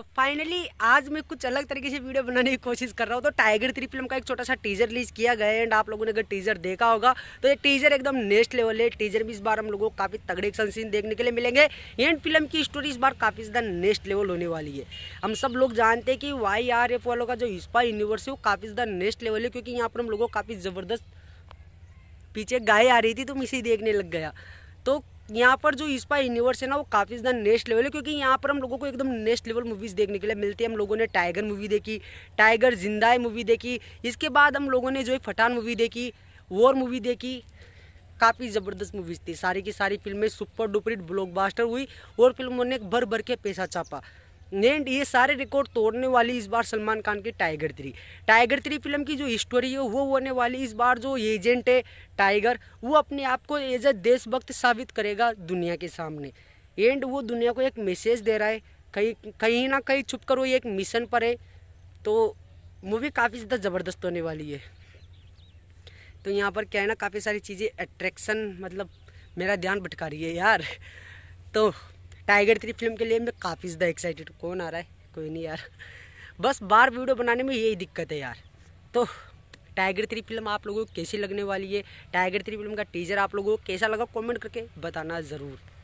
तो फाइनली आज मैं कुछ अलग तरीके से वीडियो बनाने की कोशिश कर रहा हूँ तो टाइगर थ्री फिल्म का एक छोटा सा टीजर रिलीज किया गया है एंड आप लोगों ने अगर टीजर देखा होगा तो ये टीजर एकदम नेक्स्ट लेवल है टीजर भी इस बार हम लोगों को काफ़ी तगड़े एक्शन सीन देखने के लिए मिलेंगे एंड फिल्म की स्टोरी इस बार काफ़ी ज़्यादा नेक्स्ट लेवल होने वाली है हम सब लोग जानते हैं कि वाई आर एफ वालों का जो हिस्पा यूनिवर्स है वो काफ़ी ज़्यादा नेक्स्ट लेवल है क्योंकि यहाँ पर हम लोगों को काफ़ी ज़बरदस्त पीछे गाय आ रही थी तो मैं इसे देखने लग गया तो यहाँ पर जो इस्पा यूनिवर्स है ना वो काफ़ी ज़्यादा नेक्स्ट लेवल है क्योंकि यहाँ पर हम लोगों को एकदम नेक्स्ट लेवल मूवीज़ देखने के लिए मिलती है हम लोगों ने टाइगर मूवी देखी टाइगर जिंदा मूवी देखी इसके बाद हम लोगों ने जो है फटान मूवी देखी वॉर मूवी देखी काफ़ी ज़बरदस्त मूवीज़ थी सारी की सारी फिल्में सुपर डुपर ब्लॉकबास्टर हुई और फिल्मों ने भर भर के पैसा छापा एंड ये सारे रिकॉर्ड तोड़ने वाली इस बार सलमान खान की Tiger three Tiger three film की जो हिस्टोरी है वो होने वाली इस बार जो एजेंट है टाइगर वो अपने आप को एज अ देशभक्त साबित करेगा दुनिया के सामने एंड वो दुनिया को एक मैसेज दे रहा है कहीं कहीं ना कहीं छुप कर वो एक मिशन पर है तो मूवी काफ़ी ज़्यादा ज़बरदस्त होने वाली है तो यहाँ पर क्या है ना काफ़ी सारी चीज़ें अट्रैक्शन मतलब मेरा ध्यान भटका रही है यार तो टाइगर थ्री फिल्म के लिए मैं काफ़ी ज़्यादा एक्साइटेड कौन आ रहा है कोई नहीं यार बस बार वीडियो बनाने में यही दिक्कत है यार तो टाइगर थ्री फिल्म आप लोगों को कैसी लगने वाली है टाइगर थ्री फिल्म का टीजर आप लोगों को कैसा लगा कमेंट करके बताना ज़रूर